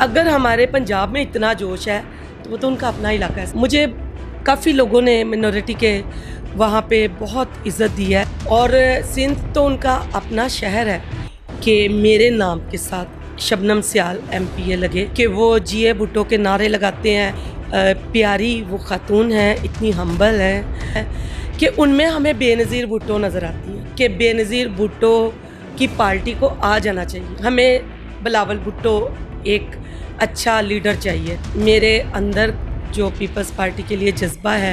अगर हमारे पंजाब में इतना जोश है तो वो तो उनका अपना इलाका है मुझे काफ़ी लोगों ने मिनोरिटी के वहाँ पे बहुत इज़्ज़त दी है और सिंध तो उनका अपना शहर है कि मेरे नाम के साथ Shabnam Sial M P A लगे कि वो जिए भुट्टो के नारे लगाते हैं प्यारी वो खातून है इतनी हम्बल है कि उनमें हमें बेनज़ीर भुट्टो नज़र आती है कि बेनज़ीर भुट्टो की पार्टी को आ जाना चाहिए हमें बिलावल भुट्टो एक अच्छा लीडर चाहिए मेरे अंदर जो पीपल्स पार्टी के लिए जज्बा है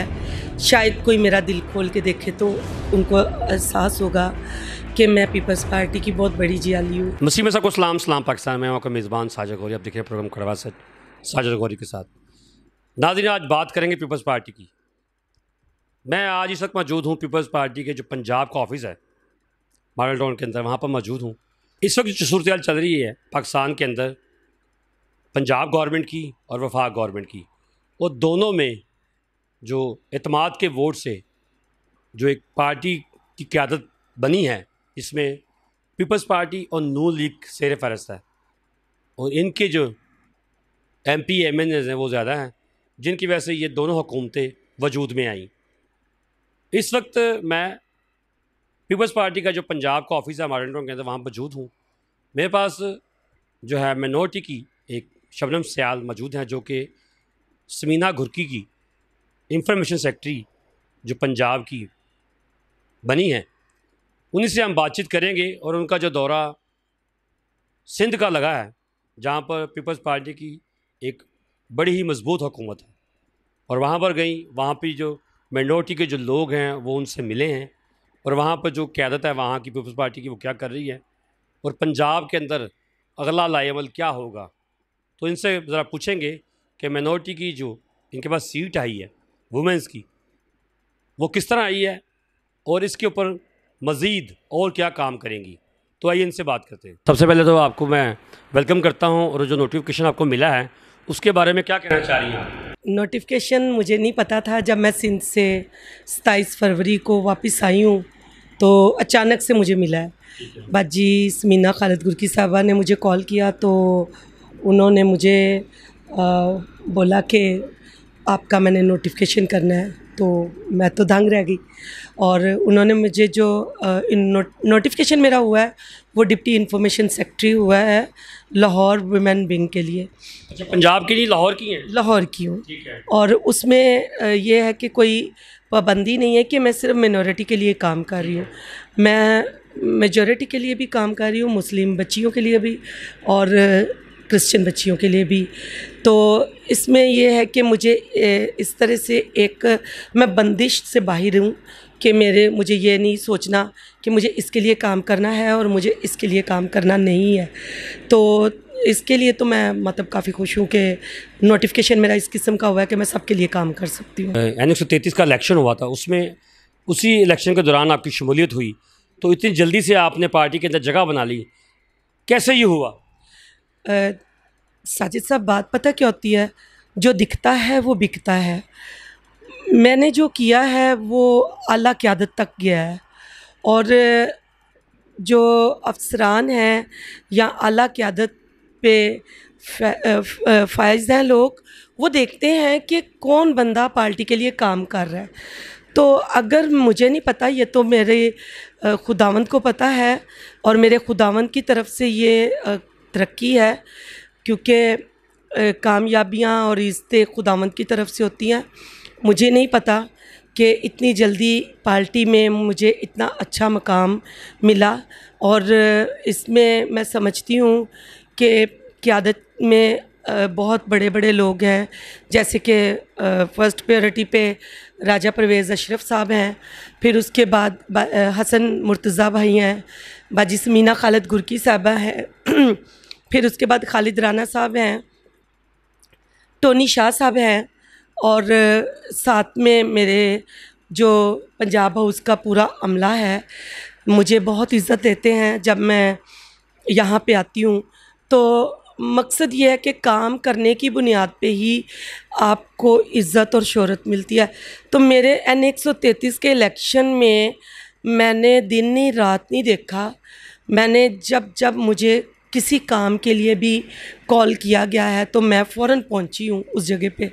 शायद कोई मेरा दिल खोल के देखे तो उनको एहसास होगा कि मैं पीपल्स पार्टी की बहुत बड़ी जियाली हूँ नसीम सा सलाम सलाम पाकिस्तान में आपका मेज़बान साजा गौरी आप देखिए प्रोग्राम करवा सच साजा गौरी के साथ नादिन आज बात करेंगे पीपल्स पार्टी की मैं आज इस वक्त मौजूद हूँ पीपल्स पार्टी के जो पंजाब का ऑफिस है मॉडल टाउन के अंदर वहाँ पर मौजूद हूँ इस वक्त जो सूरत चल रही है पाकिस्तान के अंदर पंजाब गवर्नमेंट की और वफाक गवर्नमेंट की और दोनों में जो अतमाद के वोट से जो एक पार्टी की क्यादत बनी है इसमें पीपल्स पार्टी और नू लीग सर फहरस्त है और इनके जो M P M N As हैं वो ज़्यादा हैं जिनकी वजह से ये दोनों हुकूमतें वजूद में आईं इस वक्त मैं पीपल्स पार्टी का जो पंजाब का ऑफिस है टाउन के अंदर वहाँ मौजूद हूँ मेरे पास जो है माइनॉरिटी की शबनम सयाल मौजूद हैं जो कि समीना घुरकी की इंफॉर्मेशन सेक्रेटरी जो पंजाब की बनी है उन्हीं से हम बातचीत करेंगे और उनका जो दौरा सिंध का लगा है जहाँ पर पीपल्स पार्टी की एक बड़ी ही मजबूत हुकूमत है और वहाँ पर गई वहाँ पर जो मिनोरिटी के जो लोग हैं वो उनसे मिले हैं और वहाँ पर जो क्यादत है वहाँ की पीपल्स पार्टी की वो क्या कर रही है और पंजाब के अंदर अगला लाइवल क्या होगा तो इनसे ज़रा पूछेंगे कि माइनॉरिटी की जो इनके पास सीट आई है वुमेंस की वो किस तरह आई है और इसके ऊपर मज़ीद और क्या काम करेंगी तो आइए इनसे बात करते हैं सबसे पहले तो आपको मैं वेलकम करता हूँ और जो नोटिफिकेशन आपको मिला है उसके बारे में क्या कहना चाह रही हैं नोटिफिकेशन मुझे नहीं पता था जब मैं सिंध से सताईस फरवरी को वापस आई हूँ तो अचानक से मुझे मिला है बाजी समीना खालिद गुरकी साहबा ने मुझे कॉल किया तो उन्होंने मुझे आ, बोला कि आपका मैंने नोटिफिकेशन करना है तो मैं तो दंग रह गई और उन्होंने मुझे जो नो, नोटिफिकेशन मेरा हुआ है वो डिप्टी इन्फॉर्मेशन सेक्रेटरी हुआ है लाहौर वुमेन विंग के लिए अच्छा पंजाब के लिए लाहौर की है लाहौर की हूँ और उसमें ये है कि कोई पाबंदी नहीं है कि मैं सिर्फ मिनोरिटी के लिए काम कर रही हूँ मैं मेजोरिटी के लिए भी काम कर रही हूँ मुस्लिम बच्चियों के लिए भी और क्रिश्चियन बच्चियों के लिए भी तो इसमें यह है कि मुझे इस तरह से एक मैं बंदिश से बाहर हूँ कि मेरे मुझे ये नहीं सोचना कि मुझे इसके लिए काम करना है और मुझे इसके लिए काम करना नहीं है तो इसके लिए तो मैं मतलब काफ़ी खुश हूँ कि नोटिफिकेशन मेरा इस किस्म का हुआ है कि मैं सबके लिए काम कर सकती हूँ एन एक का इलेक्शन हुआ था उसमें उसी इलेक्शन के दौरान आपकी शमूलियत हुई तो इतनी जल्दी से आपने पार्टी के अंदर जगह बना ली कैसे ये हुआ साजिद साहब बात पता क्या होती है जो दिखता है वो बिकता है मैंने जो किया है वो अला क्यादत तक गया है और जो अफसरान हैं या की क्यादत पे फायज हैं लोग वो देखते हैं कि कौन बंदा पार्टी के लिए काम कर रहा है तो अगर मुझे नहीं पता ये तो मेरे खुदावंद को पता है और मेरे खुदावंत की तरफ से ये तरक्की है क्योंकि कामयाबियाँ और इज़्ज़तें खुदावंद की तरफ से होती हैं मुझे नहीं पता कि इतनी जल्दी पार्टी में मुझे इतना अच्छा मकाम मिला और इसमें मैं समझती हूँ कि क्यादत में बहुत बड़े बड़े लोग हैं जैसे कि फ़र्स्ट प्रायोरिटी पे राजा परवेज़ अशरफ साहब हैं फिर उसके बाद हसन मुर्तज़ा भाई हैं बाजी समीना खालद गुरकी साहबा हैं फिर उसके बाद खालिद राना साहब हैं टोनी शाह साहब हैं और साथ में मेरे जो पंजाब हाउस का पूरा अमला है मुझे बहुत इज़्ज़त देते हैं जब मैं यहाँ पे आती हूँ तो मकसद ये है कि काम करने की बुनियाद पे ही आपको इज़्ज़त और शहरत मिलती है तो मेरे एन एक सौ तैंतीस के इलेक्शन में मैंने दिन नहीं रात नहीं देखा मैंने जब जब मुझे किसी काम के लिए भी कॉल किया गया है तो मैं फ़ौर पहुंची हूँ उस जगह पे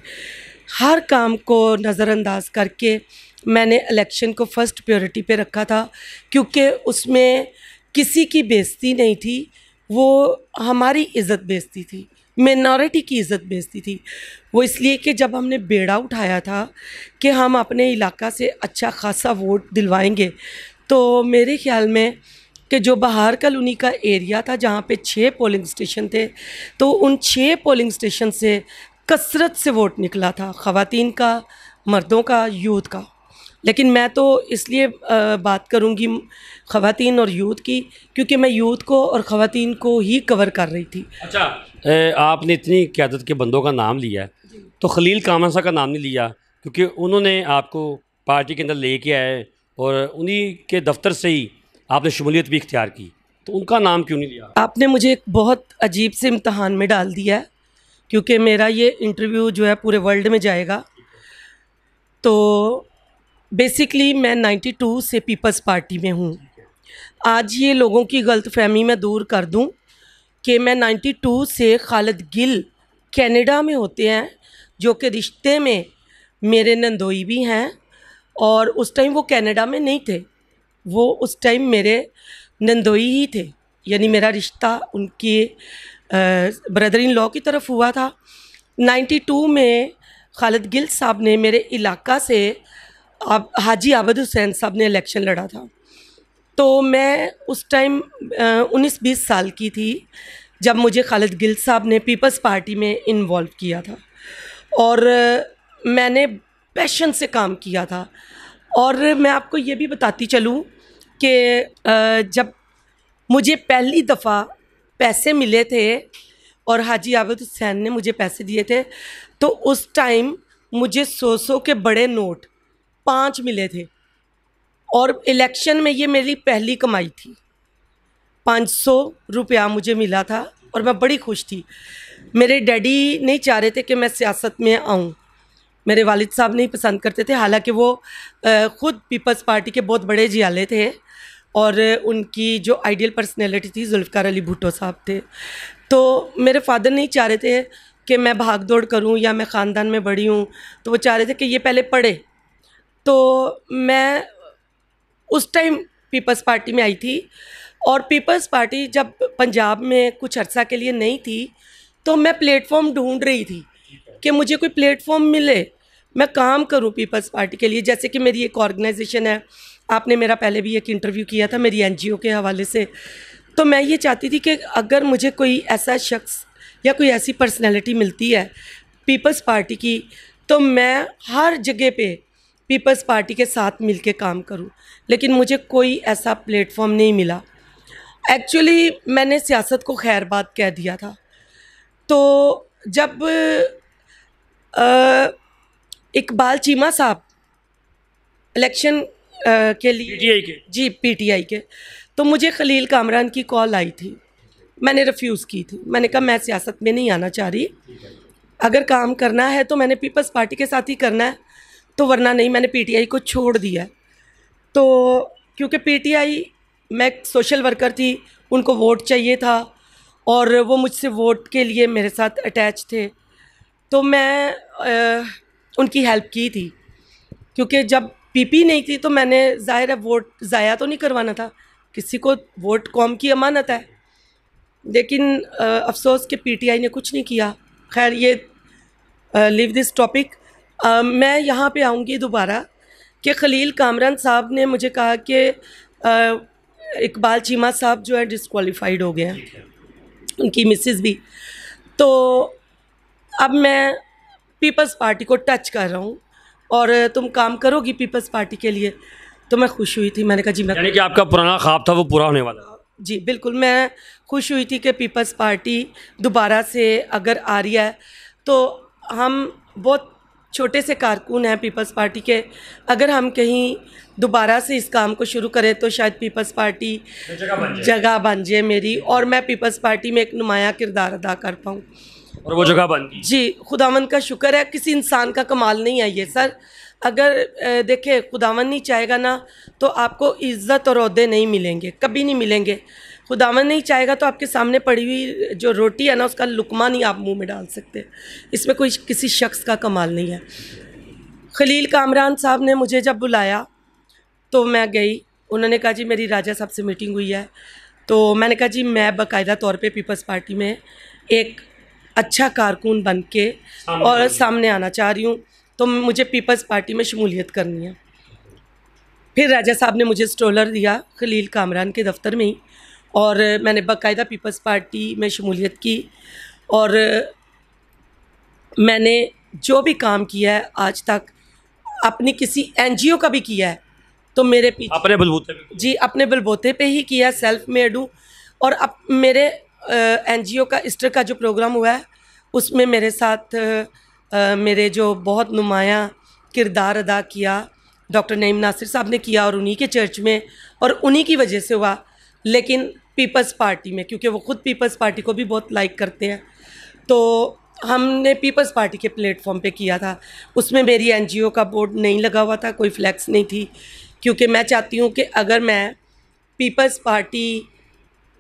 हर काम को नज़रअंदाज करके मैंने इलेक्शन को फ़र्स्ट प्योरिटी पे रखा था क्योंकि उसमें किसी की बेइज्जती नहीं थी वो हमारी इज़्ज़त बेइज्जती थी मिनॉरिटी की इज़्ज़त बेइज्जती थी वो इसलिए कि जब हमने बेड़ा उठाया था कि हम अपने इलाका से अच्छा खासा वोट दिलवाएंगे तो मेरे ख्याल में कि जो बाहर कलोनी का एरिया था जहाँ पे छः पोलिंग स्टेशन थे तो उन छः पोलिंग स्टेशन से कसरत से वोट निकला था ख़वान का मर्दों का यूथ का लेकिन मैं तो इसलिए बात करूँगी ख़वान और यूथ की क्योंकि मैं यूथ को और ख़वान को ही कवर कर रही थी अच्छा ए, आपने इतनी क्यादत के बंदों का नाम लिया तो खलील कामसा का नाम नहीं लिया क्योंकि उन्होंने आपको पार्टी के अंदर के आए और उन्हीं के दफ्तर से ही आपने शमूलियत भी इख्तियार की तो उनका नाम क्यों नहीं लिया आपने मुझे एक बहुत अजीब से इम्तहान में डाल दिया क्योंकि मेरा ये इंटरव्यू जो है पूरे वर्ल्ड में जाएगा तो बेसिकली मैं 92 से पीपल्स पार्टी में हूँ आज ये लोगों की गलत फहमी मैं दूर कर दूँ कि मैं 92 से खालिद गिल कनाडा में होते हैं जो कि रिश्ते में मेरे नंदोई भी हैं और उस टाइम वो कनाडा में नहीं थे वो उस टाइम मेरे नंदोई ही थे यानी मेरा रिश्ता उनके ब्रदर इन लॉ की तरफ हुआ था 92 में खालिद गिल साहब ने मेरे इलाका से आप हाजी आबद हुसैन साहब ने इलेक्शन लड़ा था तो मैं उस टाइम उन्नीस बीस साल की थी जब मुझे खालिद गिल साहब ने पीपल्स पार्टी में इन्वॉल्व किया था और मैंने पैशन से काम किया था और मैं आपको ये भी बताती चलूँ कि जब मुझे पहली दफ़ा पैसे मिले थे और हाजी आबद हुसैन ने मुझे पैसे दिए थे तो उस टाइम मुझे सौ सौ के बड़े नोट पाँच मिले थे और इलेक्शन में ये मेरी पहली कमाई थी पाँच सौ रुपया मुझे मिला था और मैं बड़ी खुश थी मेरे डैडी नहीं चाह रहे थे कि मैं सियासत में आऊँ मेरे वालिद साहब नहीं पसंद करते थे हालांकि वो ख़ुद पीपल्स पार्टी के बहुत बड़े जियाले थे और उनकी जो आइडियल पर्सनैलिटी थी जुल्फ़ार अली भुट्टो साहब थे तो मेरे फादर नहीं चाह रहे थे कि मैं भाग दौड़ करूँ या मैं ख़ानदान में बड़ी हूँ तो वो चाह रहे थे कि ये पहले पढ़े तो मैं उस टाइम पीपल्स पार्टी में आई थी और पीपल्स पार्टी जब पंजाब में कुछ अर्सा के लिए नहीं थी तो मैं प्लेटफॉर्म ढूंढ रही थी कि मुझे कोई प्लेटफॉर्म मिले मैं काम करूं पीपल्स पार्टी के लिए जैसे कि मेरी एक ऑर्गेनाइजेशन है आपने मेरा पहले भी एक इंटरव्यू किया था मेरी एनजीओ के हवाले से तो मैं ये चाहती थी कि अगर मुझे कोई ऐसा शख्स या कोई ऐसी पर्सनैलिटी मिलती है पीपल्स पार्टी की तो मैं हर जगह पे पीपल्स पार्टी के साथ मिल काम करूं लेकिन मुझे कोई ऐसा प्लेटफॉर्म नहीं मिला एक्चुअली मैंने सियासत को खैर बात कह दिया था तो जब इकबाल चीमा साहब इलेक्शन के लिए पीटीआई के जी पीटीआई के तो मुझे खलील कामरान की कॉल आई थी मैंने रिफ्यूज़ की थी मैंने कहा मैं सियासत में नहीं आना चाह रही अगर काम करना है तो मैंने पीपल्स पार्टी के साथ ही करना है तो वरना नहीं मैंने पीटीआई को छोड़ दिया तो क्योंकि पीटीआई मैं सोशल वर्कर थी उनको वोट चाहिए था और वो मुझसे वोट के लिए मेरे साथ अटैच थे तो मैं आ, उनकी हेल्प की थी क्योंकि जब पीपी नहीं थी तो मैंने जाहिर है वोट ज़ाया तो नहीं करवाना था किसी को वोट कौम की अमानत है लेकिन आ, अफसोस टी पीटीआई ने कुछ नहीं किया खैर ये लिव दिस टॉपिक मैं यहाँ पे आऊँगी दोबारा कि खलील कामरान साहब ने मुझे कहा कि इकबाल चीमा साहब जो है डिसक्वालीफाइड हो गए हैं उनकी मिसेस भी तो अब मैं पीपल्स पार्टी को टच कर रहा हूँ और तुम काम करोगी पीपल्स पार्टी के लिए तो मैं खुश हुई थी मैंने कहा जी मैं यानी कि आपका पुराना ख्वाब था वो पूरा होने वाला जी बिल्कुल मैं खुश हुई थी कि पीपल्स पार्टी दोबारा से अगर आ रही है तो हम बहुत छोटे से कारकुन हैं पीपल्स पार्टी के अगर हम कहीं दोबारा से इस काम को शुरू करें तो शायद पीपल्स पार्टी जगह बन जाए मेरी और मैं पीपल्स पार्टी में एक नुमाया किरदार अदा कर पाऊँ और वो जगह बन गई जी खुदावन का शुक्र है किसी इंसान का कमाल नहीं है ये सर अगर देखे खुदावन नहीं चाहेगा ना तो आपको इज़्ज़त और अहदे नहीं मिलेंगे कभी नहीं मिलेंगे खुदावन नहीं चाहेगा तो आपके सामने पड़ी हुई जो रोटी है ना उसका लुकमा नहीं आप मुंह में डाल सकते इसमें कोई किसी शख्स का कमाल नहीं है खलील कामरान साहब ने मुझे जब बुलाया तो मैं गई उन्होंने कहा जी मेरी राजा साहब से मीटिंग हुई है तो मैंने कहा जी मैं बाकायदा तौर पे पीपल्स पार्टी में एक अच्छा कारकुन बन के और सामने आना चाह रही हूँ तो मुझे पीपल्स पार्टी में शमूलियत करनी है फिर राजा साहब ने मुझे स्ट्रोलर दिया खलील कामरान के दफ्तर में ही और मैंने बाकायदा पीपल्स पार्टी में शमूलियत की और मैंने जो भी काम किया है आज तक अपनी किसी एनजीओ का भी किया है तो मेरे पीछे अपने बलबूते जी अपने बलबूते पे ही किया सेल्फ मेड हूँ और अब मेरे एनजीओ का ईस्टर का जो प्रोग्राम हुआ है उसमें मेरे साथ मेरे जो बहुत नुमाया किरदार अदा किया डॉक्टर नईम नासिर साहब ने किया और उन्हीं के चर्च में और उन्हीं की वजह से हुआ लेकिन पीपल्स पार्टी में क्योंकि वो ख़ुद पीपल्स पार्टी को भी बहुत लाइक करते हैं तो हमने पीपल्स पार्टी के प्लेटफॉर्म पे किया था उसमें मेरी एनजीओ का बोर्ड नहीं लगा हुआ था कोई फ्लैक्स नहीं थी क्योंकि मैं चाहती हूँ कि अगर मैं पीपल्स पार्टी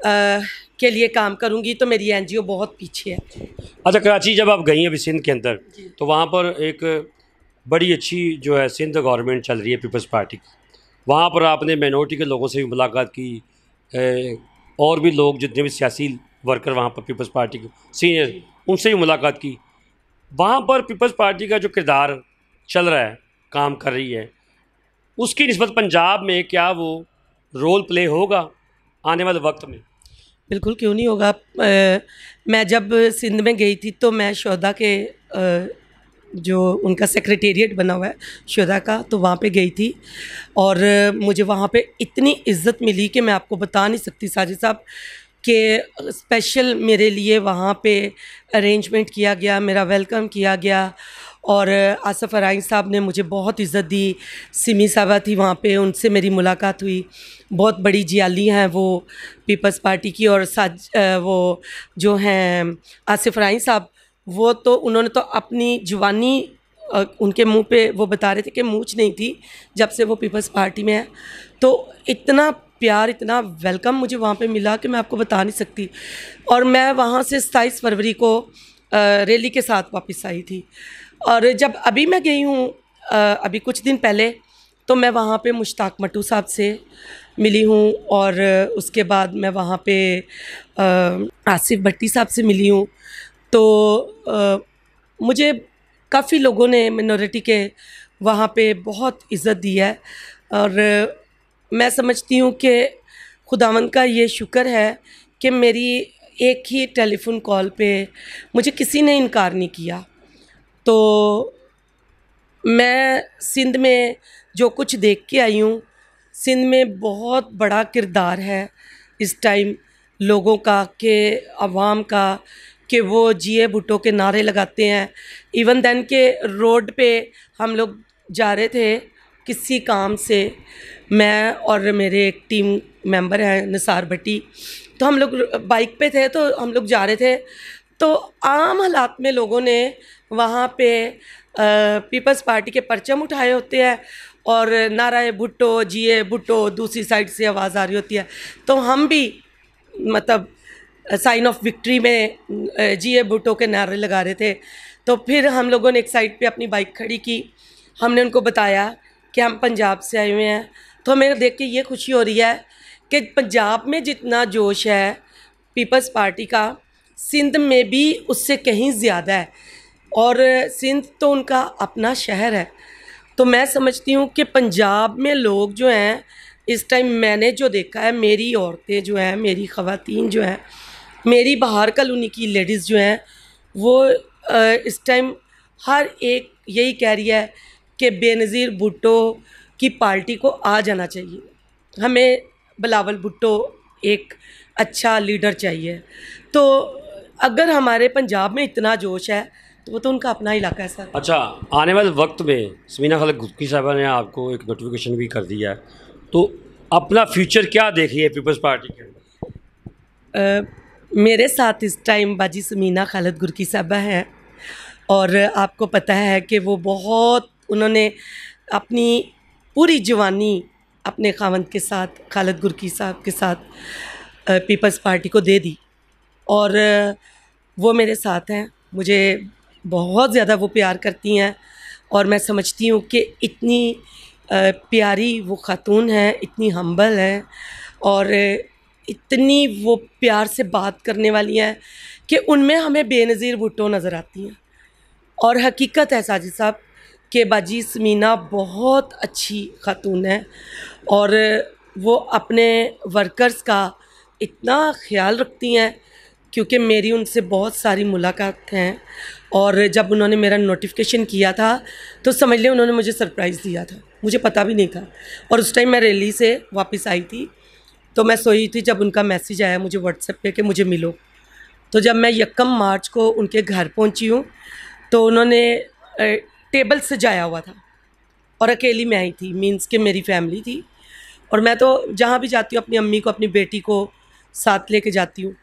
के लिए काम करूँगी तो मेरी एनजीओ बहुत पीछे है अच्छा कराची जब आप गई अभी सिंध के अंदर तो वहाँ पर एक बड़ी अच्छी जो है सिंध गवर्नमेंट चल रही है पीपल्स पार्टी की वहाँ पर आपने माइनॉरिटी के लोगों से भी मुलाकात की ए, और भी लोग जितने भी सियासी वर्कर वहाँ पर पीपल्स पार्टी के सीनियर उनसे भी मुलाकात की वहाँ पर पीपल्स पार्टी का जो किरदार चल रहा है काम कर रही है उसकी नस्बत पंजाब में क्या वो रोल प्ले होगा आने वाले वक्त में बिल्कुल क्यों नहीं होगा आ, मैं जब सिंध में गई थी तो मैं शोधा के आ, जो उनका सेक्रेटेरिएट बना हुआ है शोधा का तो वहाँ पे गई थी और मुझे वहाँ पे इतनी इज्जत मिली कि मैं आपको बता नहीं सकती साजिद साहब के स्पेशल मेरे लिए वहाँ पे अरेंजमेंट किया गया मेरा वेलकम किया गया और आसफ़ अराइन साहब ने मुझे बहुत इज़्ज़त दी सिमी साहबा थी वहाँ पे उनसे मेरी मुलाकात हुई बहुत बड़ी जियाली हैं वो पीपल्स पार्टी की और साज वो जो हैं आसिफ राइन साहब वो तो उन्होंने तो अपनी जवानी उनके मुंह पे वो बता रहे थे कि मूछ नहीं थी जब से वो पीपल्स पार्टी में है तो इतना प्यार इतना वेलकम मुझे वहाँ पर मिला कि मैं आपको बता नहीं सकती और मैं वहाँ से सताईस फरवरी को रैली के साथ वापस आई थी और जब अभी मैं गई हूँ अभी कुछ दिन पहले तो मैं वहाँ पे मुश्ताक मटू साहब से मिली हूँ और उसके बाद मैं वहाँ पे आसिफ भट्टी साहब से मिली हूँ तो मुझे काफ़ी लोगों ने मिनोरिटी के वहाँ पे बहुत इज़्ज़त दी है और मैं समझती हूँ कि खुदावन का ये शुक्र है कि मेरी एक ही टेलीफ़ोन कॉल पे मुझे किसी ने इनकार नहीं किया तो मैं सिंध में जो कुछ देख के आई हूँ सिंध में बहुत बड़ा किरदार है इस टाइम लोगों का के अवाम का कि वो जिए भुट्टो के नारे लगाते हैं इवन देन के रोड पे हम लोग जा रहे थे किसी काम से मैं और मेरे एक टीम मेंबर हैं निसार भट्टी तो हम लोग बाइक पे थे तो हम लोग जा रहे थे तो आम हालात में लोगों ने वहाँ पे पीपल्स पार्टी के परचम उठाए होते हैं और नाराय भुट्टो जिए भुट्टो दूसरी साइड से आवाज़ आ रही होती है तो हम भी मतलब साइन ऑफ विक्ट्री में जिए भुट्टो के नारे लगा रहे थे तो फिर हम लोगों ने एक साइड पे अपनी बाइक खड़ी की हमने उनको बताया कि हम पंजाब से आए हुए हैं तो हमें देख के ये खुशी हो रही है कि पंजाब में जितना जोश है पीपल्स पार्टी का सिंध में भी उससे कहीं ज़्यादा है और सिंध तो उनका अपना शहर है तो मैं समझती हूँ कि पंजाब में लोग जो हैं इस टाइम मैंने जो देखा है मेरी औरतें जो हैं मेरी ख़वातीन जो हैं मेरी बाहर कॉलोनी की लेडीज़ जो हैं वो इस टाइम हर एक यही कह रही है कि बेनज़ीर भुट्टो की पार्टी को आ जाना चाहिए हमें बिलावल भुट्टो एक अच्छा लीडर चाहिए तो अगर हमारे पंजाब में इतना जोश है तो वो तो उनका अपना इलाका है सर अच्छा आने वाले वक्त में समीना खाल गुप्ती साहबा ने आपको एक नोटिफिकेशन भी कर दिया है तो अपना फ्यूचर क्या देखिए है पीपल्स पार्टी के अंदर मेरे साथ इस टाइम बाजी समीना खालद गुरकी साहबा हैं और आपको पता है कि वो बहुत उन्होंने अपनी पूरी जवानी अपने खावंद के साथ खालद गुरकी साहब के साथ पीपल्स पार्टी को दे दी और वो मेरे साथ हैं मुझे बहुत ज़्यादा वो प्यार करती हैं और मैं समझती हूँ कि इतनी प्यारी वो ख़ातून हैं इतनी हम्बल हैं और इतनी वो प्यार से बात करने वाली हैं कि उनमें हमें बेनज़ीर भुट्टो नज़र आती हैं और हकीकत है साजिद साहब कि बाजी समीना बहुत अच्छी खातून है और वो अपने वर्कर्स का इतना ख्याल रखती हैं क्योंकि मेरी उनसे बहुत सारी मुलाकात हैं और जब उन्होंने मेरा नोटिफिकेशन किया था तो समझ लें उन्होंने मुझे सरप्राइज़ दिया था मुझे पता भी नहीं था और उस टाइम मैं रैली से वापस आई थी तो मैं सोई थी जब उनका मैसेज आया मुझे व्हाट्सएप पे कि मुझे मिलो तो जब मैं यकम मार्च को उनके घर पहुंची हूँ तो उन्होंने टेबल सजाया हुआ था और अकेली मैं आई थी मीन्स कि मेरी फैमिली थी और मैं तो जहाँ भी जाती हूँ अपनी अम्मी को अपनी बेटी को साथ लेके जाती हूँ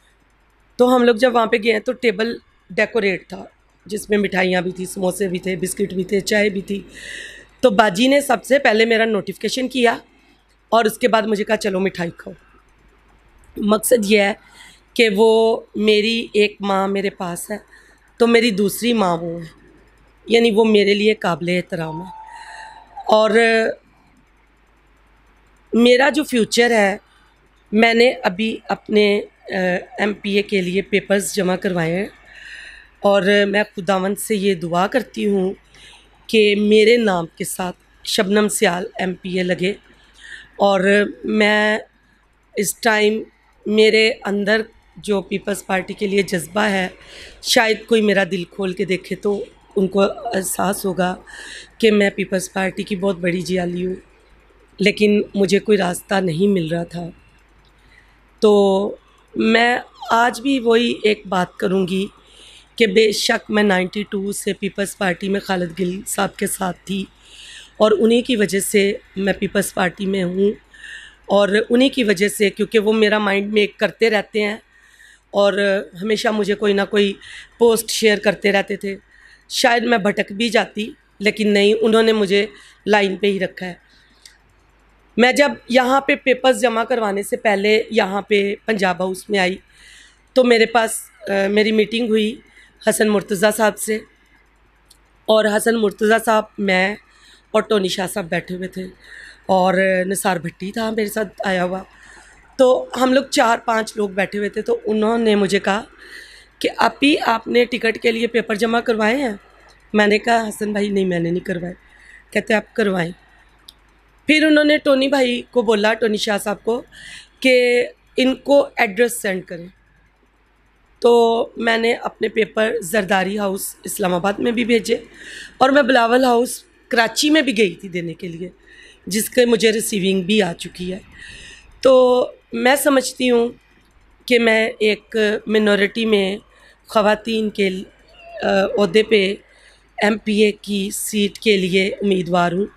तो हम लोग जब वहाँ पे गए तो टेबल डेकोरेट था जिसमें मिठाइयाँ भी थी समोसे भी थे बिस्किट भी थे चाय भी थी तो बाजी ने सबसे पहले मेरा नोटिफिकेशन किया और उसके बाद मुझे कहा चलो मिठाई खाओ मकसद यह है कि वो मेरी एक माँ मेरे पास है तो मेरी दूसरी माँ वो है यानी वो मेरे लिए काबिल एहतराम है और मेरा जो फ्यूचर है मैंने अभी अपने एम पी ए के लिए पेपर्स जमा करवाए हैं और मैं खुदावंत से ये दुआ करती हूँ कि मेरे नाम के साथ Shabnam Sial M P A लगे और मैं इस टाइम मेरे अंदर जो पीपल्स पार्टी के लिए जज्बा है शायद कोई मेरा दिल खोल के देखे तो उनको एहसास होगा कि मैं पीपल्स पार्टी की बहुत बड़ी जियाली हूँ लेकिन मुझे कोई रास्ता नहीं मिल रहा था तो मैं आज भी वही एक बात करूँगी कि बेशक मैं 92 से पीपल्स पार्टी में खालिद गिल साहब के साथ थी और उन्हीं की वजह से मैं पीपल्स पार्टी में हूँ और उन्हीं की वजह से क्योंकि वो मेरा माइंड मेक करते रहते हैं और हमेशा मुझे कोई ना कोई पोस्ट शेयर करते रहते थे शायद मैं भटक भी जाती लेकिन नहीं उन्होंने मुझे लाइन पे ही रखा है मैं जब यहाँ पे पेपर्स जमा करवाने से पहले यहाँ पे पंजाब हाउस में आई तो मेरे पास आ, मेरी मीटिंग हुई हसन मुर्तज़ा साहब से और हसन मुर्तज़ा साहब मैं और टोनी शाह साहब बैठे हुए थे और निसार भट्टी था मेरे साथ आया हुआ तो हम लोग चार पांच लोग बैठे हुए थे तो उन्होंने मुझे कहा कि आप ही आपने टिकट के लिए पेपर जमा करवाए हैं मैंने कहा हसन भाई नहीं मैंने नहीं करवाए कहते आप करवाएं फिर उन्होंने टोनी भाई को बोला टोनी शाह साहब को कि इनको एड्रेस सेंड करें तो मैंने अपने पेपर जरदारी हाउस इस्लामाबाद में भी भेजे और मैं बिलावल हाउस कराची में भी गई थी देने के लिए जिसके मुझे रिसीविंग भी आ चुकी है तो मैं समझती हूँ कि मैं एक मिनोरिटी में ख़वान के अहदे पे एमपीए की सीट के लिए उम्मीदवार हूँ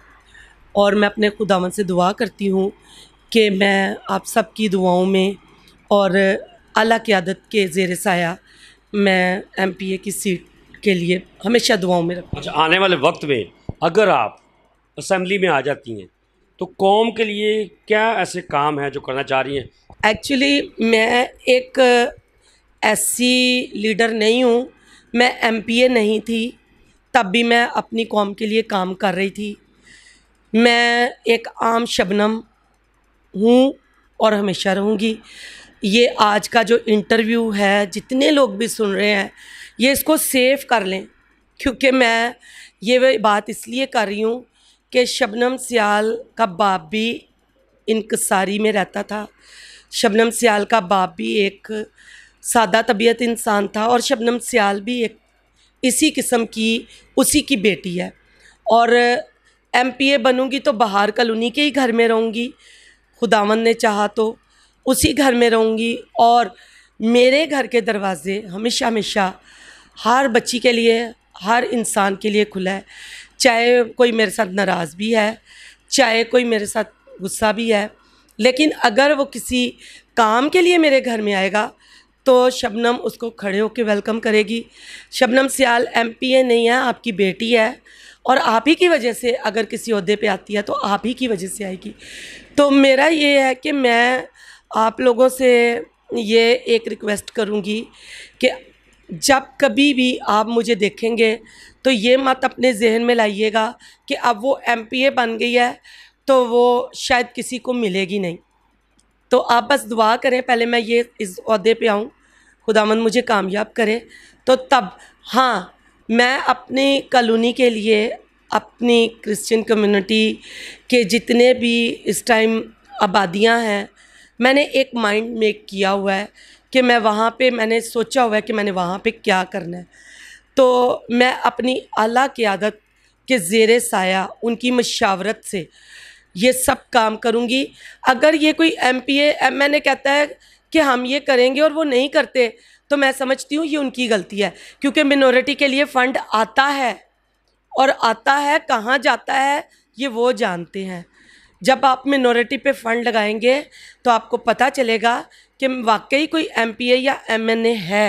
और मैं अपने खुदावन से दुआ करती हूँ कि मैं आप सबकी दुआओं में और अला क़्यादत के जेर साया मैं एम पी ए की सीट के लिए हमेशा दुआओं में रखूँ अच्छा आने वाले वक्त में अगर आप असम्बली में आ जाती हैं तो कौम के लिए क्या ऐसे काम हैं जो करना चाह रही हैं एक्चुअली मैं एक ऐसी लीडर नहीं हूँ मैं एम पी ए नहीं थी तब भी मैं अपनी कौम के लिए काम कर रही थी मैं एक आम शबनम हूँ और हमेशा रहूँगी ये आज का जो इंटरव्यू है जितने लोग भी सुन रहे हैं ये इसको सेव कर लें क्योंकि मैं ये बात इसलिए कर रही हूँ कि शबनम सियाल का बाप भी इनकसारी में रहता था शबनम सियाल का बाप भी एक सादा तबीयत इंसान था और शबनम सियाल भी एक इसी किस्म की उसी की बेटी है और एमपीए बनूंगी तो बाहर कल उन्हीं के ही घर में रहूँगी खुदावन ने चाहा तो उसी घर में रहूँगी और मेरे घर के दरवाज़े हमेशा हमेशा हर बच्ची के लिए हर इंसान के लिए खुला है चाहे कोई मेरे साथ नाराज़ भी है चाहे कोई मेरे साथ गुस्सा भी है लेकिन अगर वो किसी काम के लिए मेरे घर में आएगा तो शबनम उसको खड़े होकर वेलकम करेगी शबनम सियाल एमपीए नहीं है आपकी बेटी है और आप ही की वजह से अगर किसी अहदे पे आती है तो आप ही की वजह से आएगी तो मेरा ये है कि मैं आप लोगों से ये एक रिक्वेस्ट करूँगी कि जब कभी भी आप मुझे देखेंगे तो ये मत अपने जहन में लाइएगा कि अब वो एम बन गई है तो वो शायद किसी को मिलेगी नहीं तो आप बस दुआ करें पहले मैं ये इस अहदे पे आऊँ खुदामंद मुझे कामयाब करे तो तब हाँ मैं अपनी कॉलोनी के लिए अपनी क्रिश्चियन कम्युनिटी के जितने भी इस टाइम आबादियां हैं मैंने एक माइंड मेक किया हुआ है कि मैं वहाँ पे मैंने सोचा हुआ है कि मैंने वहाँ पे क्या करना है तो मैं अपनी अला आदत के ज़ेर साया उनकी मशावरत से ये सब काम करूँगी अगर ये कोई एम पी ए मैंने कहता है कि हम ये करेंगे और वो नहीं करते तो मैं समझती हूँ ये उनकी गलती है क्योंकि मिनोरिटी के लिए फ़ंड आता है और आता है कहाँ जाता है ये वो जानते हैं जब आप मिनोरिटी पे फ़ंड लगाएंगे तो आपको पता चलेगा कि वाकई कोई एम या एम है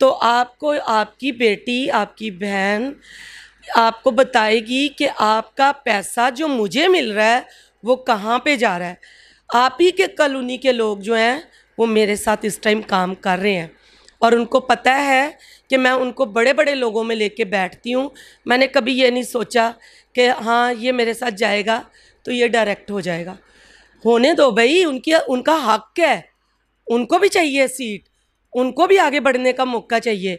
तो आपको आपकी बेटी आपकी बहन आपको बताएगी कि आपका पैसा जो मुझे मिल रहा है वो कहाँ पे जा रहा है आप ही के कॉलोनी के लोग जो हैं वो मेरे साथ इस टाइम काम कर रहे हैं और उनको पता है कि मैं उनको बड़े बड़े लोगों में लेके बैठती हूँ मैंने कभी ये नहीं सोचा कि हाँ ये मेरे साथ जाएगा तो ये डायरेक्ट हो जाएगा होने दो भाई उनकी उनका हक है उनको भी चाहिए सीट उनको भी आगे बढ़ने का मौका चाहिए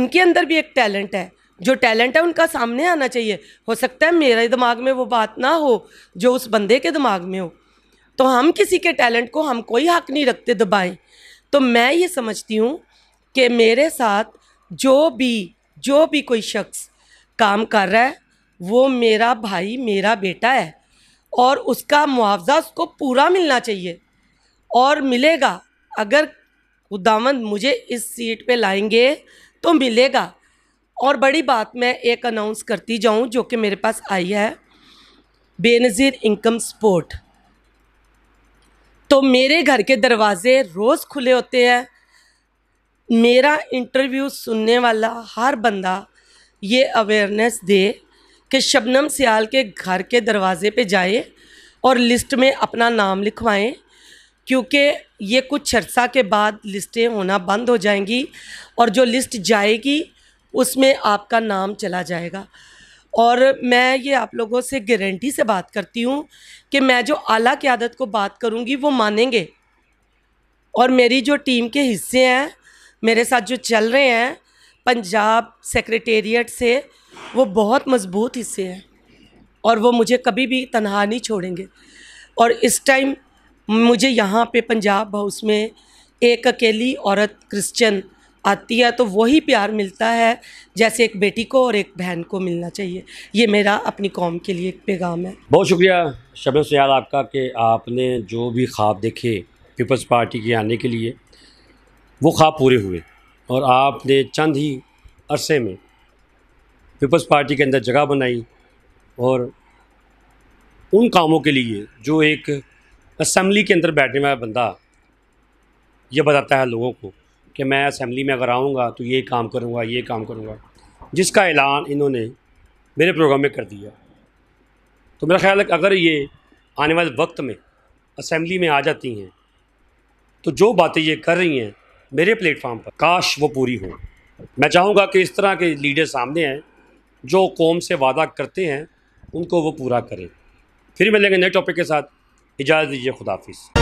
उनके अंदर भी एक टैलेंट है जो टैलेंट है उनका सामने आना चाहिए हो सकता है मेरे दिमाग में वो बात ना हो जो उस बंदे के दिमाग में हो तो हम किसी के टैलेंट को हम कोई हक नहीं रखते दबाएं तो मैं ये समझती हूँ कि मेरे साथ जो भी जो भी कोई शख्स काम कर रहा है वो मेरा भाई मेरा बेटा है और उसका मुआवजा उसको पूरा मिलना चाहिए और मिलेगा अगर खुदावंद मुझे इस सीट पे लाएंगे तो मिलेगा और बड़ी बात मैं एक अनाउंस करती जाऊं जो कि मेरे पास आई है बेनज़ीर इनकम सपोर्ट तो मेरे घर के दरवाज़े रोज़ खुले होते हैं मेरा इंटरव्यू सुनने वाला हर बंदा ये अवेयरनेस दे कि शबनम सियाल के घर के दरवाज़े पे जाए और लिस्ट में अपना नाम लिखवाएं क्योंकि ये कुछ अर्सा के बाद लिस्टें होना बंद हो जाएंगी और जो लिस्ट जाएगी उसमें आपका नाम चला जाएगा और मैं ये आप लोगों से गारंटी से बात करती हूँ कि मैं जो आला की आदत को बात करूँगी वो मानेंगे और मेरी जो टीम के हिस्से हैं मेरे साथ जो चल रहे हैं पंजाब सेक्रेटेरिएट से वो बहुत मजबूत हिस्से हैं और वो मुझे कभी भी तनहा नहीं छोड़ेंगे और इस टाइम मुझे यहाँ पे पंजाब हाउस में एक अकेली औरत क्रिश्चियन आती है तो वही प्यार मिलता है जैसे एक बेटी को और एक बहन को मिलना चाहिए ये मेरा अपनी कौम के लिए एक पैगाम है बहुत शुक्रिया शबन सयाल आपका कि आपने जो भी ख्वाब देखे पीपल्स पार्टी के आने के लिए वो ख्वाब पूरे हुए और आपने चंद ही अरसे में पीपल्स पार्टी के अंदर जगह बनाई और उन कामों के लिए जो एक असम्बली के अंदर बैठने वाला बंदा ये बताता है लोगों को कि मैं असम्बली में अगर आऊँगा तो ये काम करूँगा ये काम करूँगा जिसका ऐलान इन्होंने मेरे प्रोग्राम में कर दिया तो मेरा ख्याल है अगर ये आने वाले वक्त में असम्बली में आ जाती हैं तो जो बातें ये कर रही हैं मेरे प्लेटफॉर्म पर काश वो पूरी हो मैं चाहूँगा कि इस तरह के लीडर सामने हैं जो कौम से वादा करते हैं उनको वो पूरा करें फिर मिलेंगे नए टॉपिक के साथ इजाज़त दीजिए खुदाफिज़